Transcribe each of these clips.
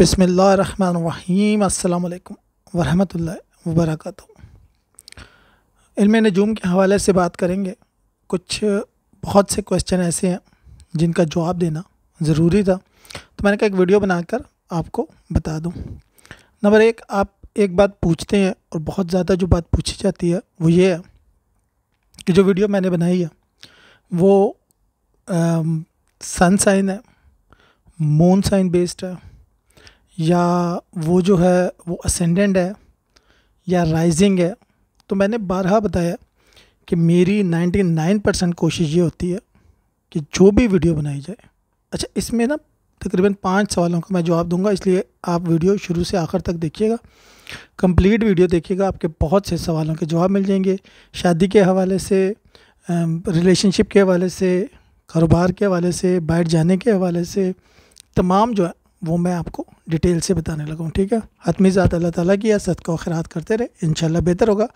बसमीम् अल्लाम वरहमल वबरक इल्म नजूम के हवाले से बात करेंगे कुछ बहुत से क्वेश्चन ऐसे हैं जिनका जवाब देना ज़रूरी था तो मैंने कहा एक वीडियो बनाकर आपको बता दूं नंबर एक आप एक बात पूछते हैं और बहुत ज़्यादा जो बात पूछी जाती है वो ये है कि जो वीडियो मैंने बनाई है वो सन साइन है मून साइन बेस्ड है या वो जो है वो असेंडेंट है या राइजिंग है तो मैंने बारह बताया कि मेरी 99 परसेंट कोशिश ये होती है कि जो भी वीडियो बनाई जाए अच्छा इसमें ना तकरीबन पाँच सवालों का मैं जवाब दूंगा इसलिए आप वीडियो शुरू से आखिर तक देखिएगा कंप्लीट वीडियो देखिएगा आपके बहुत से सवालों के जवाब मिल जाएंगे शादी के हवाले से रिलेशनशिप के हवाले से कारोबार के हवाले से बाहर जाने के हवाले से तमाम जो है वो मैं आपको डिटेल से बताने लगा हूँ ठीक है हतमी ज़ात अल्लाह ताला की है सदका खरात करते रहे इन बेहतर होगा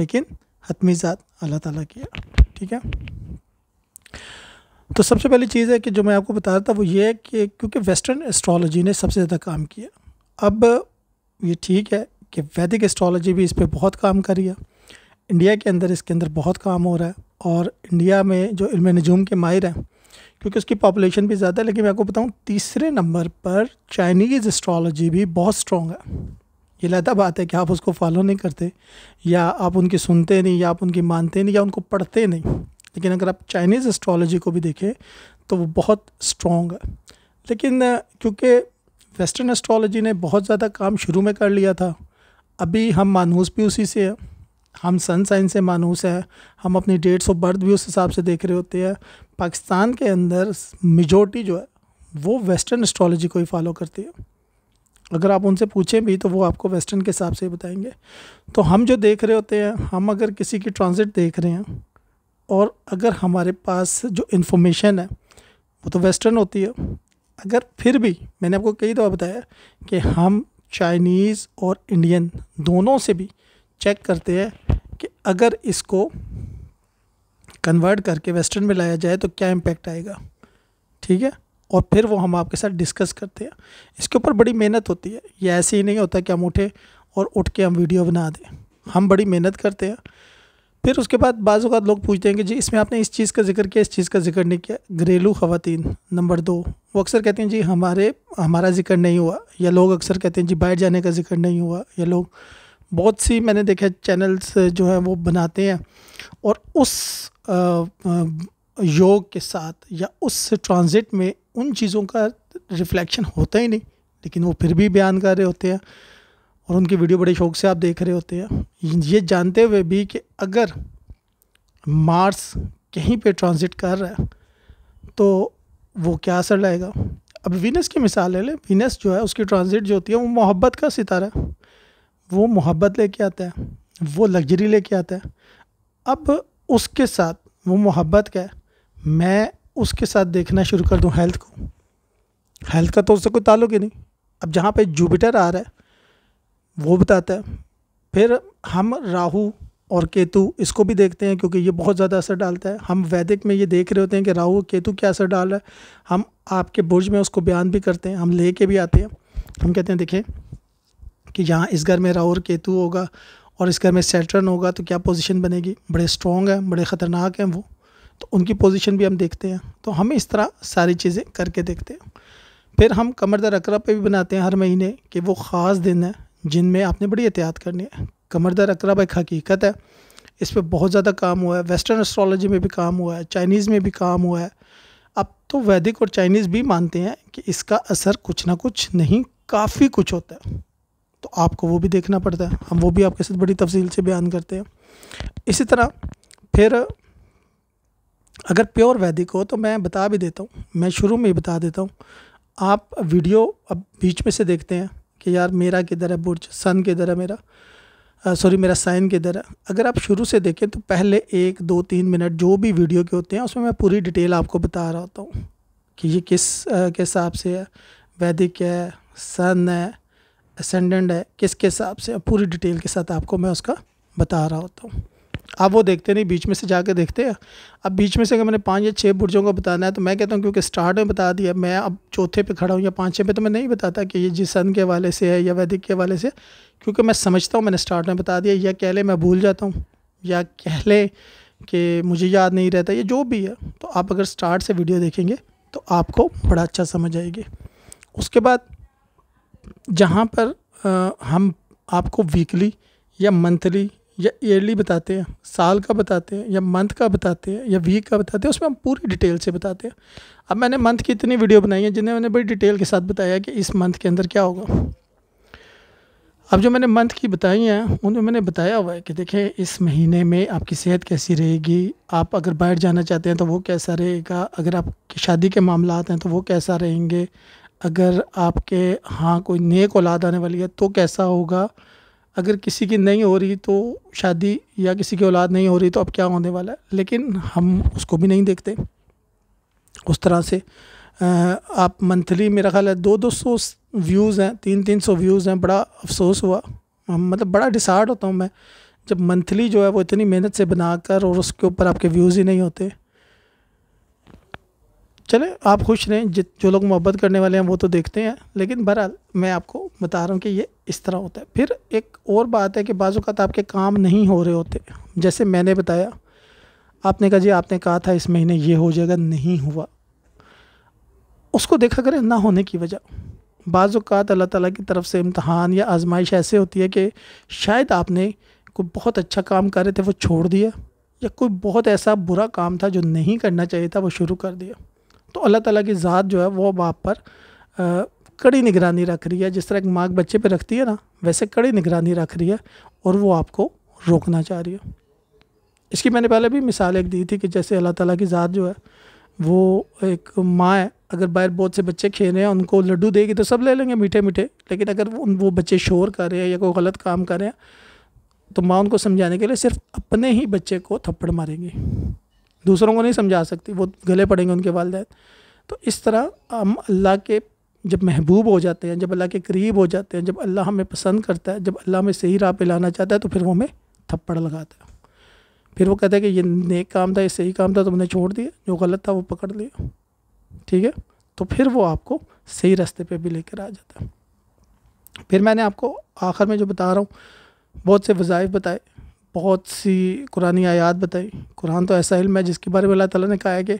लेकिन हतमी ज़ात अल्लाह ताला की है ठीक है तो सबसे पहली चीज़ है कि जो मैं आपको बता रहा था वो ये है कि क्योंकि वेस्टर्न एस्ट्रोलॉजी ने सबसे ज़्यादा काम किया अब ये ठीक है कि वैदिक एस्ट्रोलॉजी भी इस पर बहुत काम करी है इंडिया के अंदर इसके अंदर बहुत काम हो रहा है और इंडिया में जो इल्म नजूम के माहिर हैं क्योंकि उसकी पॉपुलेशन भी ज़्यादा है लेकिन मैं आपको बताऊँ तीसरे नंबर पर चाइनीज़ एस्ट्रोलॉजी भी बहुत स्ट्रॉन्ग है ये लहता बात है कि आप उसको फॉलो नहीं करते या आप उनकी सुनते नहीं या आप उनकी मानते नहीं या उनको पढ़ते नहीं लेकिन अगर आप चाइनीज़ एस्ट्रोलॉजी को भी देखें तो वो बहुत स्ट्रॉन्ग है लेकिन क्योंकि वेस्टर्न एस्ट्रोलॉजी ने बहुत ज़्यादा काम शुरू में कर लिया था अभी हम मानूस भी उसी से हैं हम सन साइन से मानूस है हम अपनी डेट्स ऑफ बर्थ भी उस हिसाब से देख रहे होते हैं पाकिस्तान के अंदर मेजोरिटी जो है वो वेस्टर्न एस्ट्रोलॉजी को ही फॉलो करती है अगर आप उनसे पूछें भी तो वो आपको वेस्टर्न के हिसाब से ही बताएंगे तो हम जो देख रहे होते हैं हम अगर किसी की ट्रांजिट देख रहे हैं और अगर हमारे पास जो इन्फॉर्मेशन है वो तो वेस्टर्न होती है अगर फिर भी मैंने आपको कई दफ़ा बताया कि हम चाइनीज़ और इंडियन दोनों से भी चेक करते हैं अगर इसको कन्वर्ट करके वेस्टर्न में लाया जाए तो क्या इम्पैक्ट आएगा ठीक है और फिर वो हम आपके साथ डिस्कस करते हैं इसके ऊपर बड़ी मेहनत होती है ये ऐसे ही नहीं होता कि हम उठे और उठ के हम वीडियो बना दें हम बड़ी मेहनत करते हैं फिर उसके बाद बाज़ लोग पूछते हैं कि जी इसमें आपने इस चीज़ का जिक्र किया इस चीज़ का जिक्र नहीं किया घरेलू ख़वान नंबर दो वो अक्सर कहते हैं जी हमारे हमारा जिक्र नहीं हुआ या लोग अक्सर कहते हैं जी बाहर जाने का जिक्र नहीं हुआ या लोग बहुत सी मैंने देखा चैनल्स जो हैं वो बनाते हैं और उस योग के साथ या उस ट्रांजिट में उन चीज़ों का रिफ्लेक्शन होता ही नहीं लेकिन वो फिर भी बयान कर रहे होते हैं और उनकी वीडियो बड़े शौक से आप देख रहे होते हैं ये जानते हुए भी कि अगर मार्स कहीं पे ट्रांजिट कर रहा है तो वो क्या असर लाएगा अब वीनस की मिसाल ले लें वीनस जो है उसकी ट्रांजिट जो होती है वो मोहब्बत का सितारा है वो मोहब्बत लेके आता है वो लग्जरी लेके आता है अब उसके साथ वो मोहब्बत का है मैं उसके साथ देखना शुरू कर दूँ हेल्थ को हेल्थ का तो उससे कोई ताल्लुक ही नहीं अब जहाँ पे जुपिटर आ रहा है वो बताता है फिर हम राहु और केतु इसको भी देखते हैं क्योंकि ये बहुत ज़्यादा असर डालता है हम वैदिक में ये देख रहे होते हैं कि राहु केतु क्या असर डाल रहा है हम आपके बुर्ज में उसको बयान भी करते हैं हम ले के भी आते हैं हम कहते हैं देखें कि यहाँ इस घर में राहुल केतु होगा और इस घर में सैटर्न होगा तो क्या पोजीशन बनेगी बड़े स्ट्रॉन्ग हैं बड़े ख़तरनाक हैं वो तो उनकी पोजीशन भी हम देखते हैं तो हम इस तरह सारी चीज़ें करके देखते हैं फिर हम कमर दर अकरा पे भी बनाते हैं हर महीने कि वो ख़ास दिन है जिनमें आपने बड़ी एहतियात करनी है कमर दर अकरब एक हकीकत है इस पर बहुत ज़्यादा काम हुआ है वेस्टर्न एस्ट्रोलॉजी में भी काम हुआ है चाइनीज़ में भी काम हुआ है अब तो वैदिक और चाइनीज़ भी मानते हैं कि इसका असर कुछ ना कुछ नहीं काफ़ी कुछ होता है तो आपको वो भी देखना पड़ता है हम वो भी आपके साथ बड़ी तफसील से बयान करते हैं इसी तरह फिर अगर प्योर वैदिक हो तो मैं बता भी देता हूँ मैं शुरू में ही बता देता हूँ आप वीडियो अब बीच में से देखते हैं कि यार मेरा किधर है बुर्ज सन किधर है मेरा सॉरी मेरा साइन किधर है अगर आप शुरू से देखें तो पहले एक दो तीन मिनट जो भी वीडियो के होते हैं उसमें मैं पूरी डिटेल आपको बता रहा होता हूँ कि ये किस आ, के हिसाब से है वैदिक है सन है असेंडेंट है किसके हिसाब से पूरी डिटेल के साथ आपको मैं उसका बता रहा होता हूँ आप वो देखते नहीं बीच में से जाके देखते हैं अब बीच में से अगर मैंने पाँच या छः बुर्जों को बताना है तो मैं कहता हूँ क्योंकि स्टार्ट में बता दिया मैं अब चौथे पे खड़ा हूँ या पाँचवें पे तो मैं नहीं बताता कि ये जिस सन के हवाले से है या वैदिक के हवाले से क्योंकि मैं समझता हूँ मैंने स्टार्ट में बता दिया या कह लें मैं भूल जाता हूँ या कह लें कि मुझे याद नहीं रहता ये जो भी है तो आप अगर स्टार्ट से वीडियो देखेंगे तो आपको बड़ा अच्छा समझ आएगी उसके बाद जहाँ पर आ, हम आपको वीकली या मंथली या ईयरली बताते हैं साल का बताते हैं या मंथ का बताते हैं या वीक का बताते हैं उसमें हम पूरी डिटेल से बताते हैं अब मैंने मंथ की इतनी वीडियो बनाई है जिन्हें मैंने बड़ी डिटेल के साथ बताया कि इस मंथ के अंदर क्या होगा अब जो मैंने मंथ की बताई हैं उनमें मैंने बताया हुआ है कि देखें इस महीने में आपकी सेहत कैसी रहेगी आप अगर बाहर जाना चाहते हैं तो वो कैसा रहेगा अगर आपकी शादी के मामला हैं तो वो कैसा रहेंगे अगर आपके हाँ कोई नेक औलाद आने वाली है तो कैसा होगा अगर किसी की नहीं हो रही तो शादी या किसी की औलाद नहीं हो रही तो अब क्या होने वाला है लेकिन हम उसको भी नहीं देखते उस तरह से आप मंथली मेरा ख्याल है दो दो सौ व्यूज़ हैं तीन तीन सौ व्यूज़ हैं बड़ा अफसोस हुआ मतलब बड़ा डिसार्ड होता हूँ मैं जब मंथली जो है वो इतनी मेहनत से बनाकर और उसके ऊपर आपके व्यूज़ ही नहीं होते चले आप खुश रहें जित जो लोग मोहब्बत करने वाले हैं वो तो देखते हैं लेकिन बहरहाल मैं आपको बता रहा हूँ कि ये इस तरह होता है फिर एक और बात है कि बाज़ात आपके काम नहीं हो रहे होते जैसे मैंने बताया आपने कहा जी आपने कहा था इस महीने ये हो जाएगा नहीं हुआ उसको देखा करें ना होने की वजह बाज़ात अल्लाह ताली की तरफ से इम्तहान या आजमाइश ऐसे होती है कि शायद आपने कोई बहुत अच्छा काम कर रहे थे वो छोड़ दिया या कोई बहुत ऐसा बुरा काम था जो नहीं करना चाहिए था वो शुरू कर दिया तो अल्लाह ताला की ज़ात जो है वो बाप पर आ, कड़ी निगरानी रख रही है जिस तरह एक माँ बच्चे पे रखती है ना वैसे कड़ी निगरानी रख रही है और वो आपको रोकना चाह रही है इसकी मैंने पहले भी मिसाल एक दी थी कि जैसे अल्लाह ताला की ज़ात जो है वो एक माँ है अगर बाहर बहुत से बच्चे खेल रहे हैं उनको लड्डू देगी तो सब ले लेंगे मीठे मीठे लेकिन अगर वो, वो बच्चे शोर कर रहे हैं या कोई गलत काम कर रहे हैं तो माँ उनको समझाने के लिए सिर्फ अपने ही बच्चे को थप्पड़ मारेंगी दूसरों को नहीं समझा सकती वो गले पड़ेंगे उनके वालदे तो इस तरह हम अल्लाह के जब महबूब हो जाते हैं जब अल्लाह के करीब हो जाते हैं जब अल्लाह हमें पसंद करता है जब अल्लाह हमें सही राह पे लाना चाहता है तो फिर वो हमें थप्पड़ लगाता है फिर वो कहता है कि ये नेक काम था ये सही काम था तुमने छोड़ दिया जो गलत था वो पकड़ लिया ठीक है तो फिर वो आपको सही रास्ते पे भी लेकर आ जाता है फिर मैंने आपको आखिर में जो बता रहा हूँ बहुत से वज़ाइफ बताए बहुत सी कुरानी आयात बताई कुरान तो ऐसा इल्म है जिसके बारे में अल्लाह ताला ने कहा है कि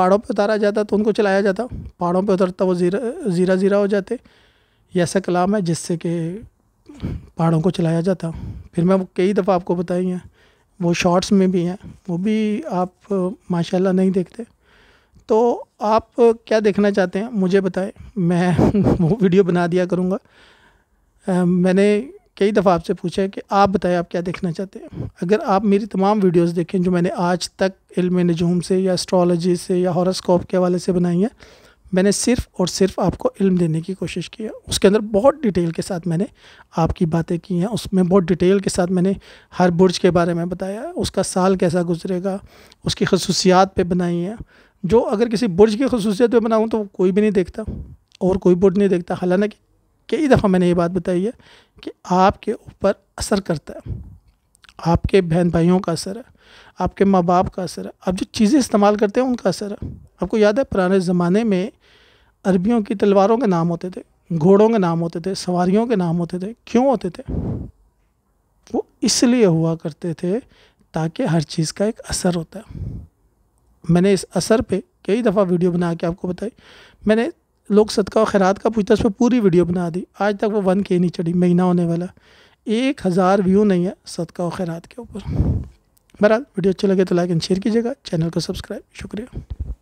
पहाड़ों पे उतारा जाता तो उनको चलाया जाता पहाड़ों पे उतरता वो ज़ीरा ज़ीरा ज़ीरा हो जाते ये ऐसा कलाम है जिससे कि पहाड़ों को चलाया जाता फिर मैं कई दफ़ा आपको बताई हैं वो शॉर्ट्स में भी हैं वो भी आप माशाल्लाह नहीं देखते तो आप क्या देखना चाहते हैं मुझे बताएं मैं वो वीडियो बना दिया करूँगा मैंने कई दफ़ा आपसे पूछा है कि आप बताएं आप क्या देखना चाहते हैं अगर आप मेरी तमाम वीडियोस देखें जो मैंने आज तक इल्म नजूम से या एस्ट्रोलॉजी से या हॉरोस्कोप के हवाले से बनाई हैं मैंने सिर्फ और सिर्फ आपको इल्म देने की कोशिश की है उसके अंदर बहुत डिटेल के साथ मैंने आपकी बातें की हैं उसमें बहुत डिटेल के साथ मैंने हर बुर्ज के बारे में बताया उसका साल कैसा गुजरेगा उसकी खसूसियात पर बनाई हैं जो अगर किसी बुर्ज की खसूसियत पर बनाऊँ तो कोई भी नहीं देखता और कोई बुर्ज नहीं देखता हालांकि कई दफ़ा मैंने ये बात बताई है कि आपके ऊपर असर करता है आपके बहन भाइयों का असर है आपके माँ बाप का असर है आप जो चीज़ें इस्तेमाल करते हैं उनका असर है आपको याद है पुराने ज़माने में अरबियों की तलवारों के नाम होते थे घोड़ों के नाम होते थे सवारियों के नाम होते थे क्यों होते थे वो इसलिए हुआ करते थे ताकि हर चीज़ का एक असर होता है मैंने इस असर पे कई दफ़ा वीडियो बना के आपको बताई मैंने लोग सदका खैरात का पूछता उस पर पूरी वीडियो बना दी आज तक वो वन के नहीं चढ़ी महीना होने वाला एक हज़ार व्यू नहीं है सदका और खैरात के ऊपर बहरहाल वीडियो अच्छी लगे तो लाइक एंड शेयर कीजिएगा चैनल को सब्सक्राइब शुक्रिया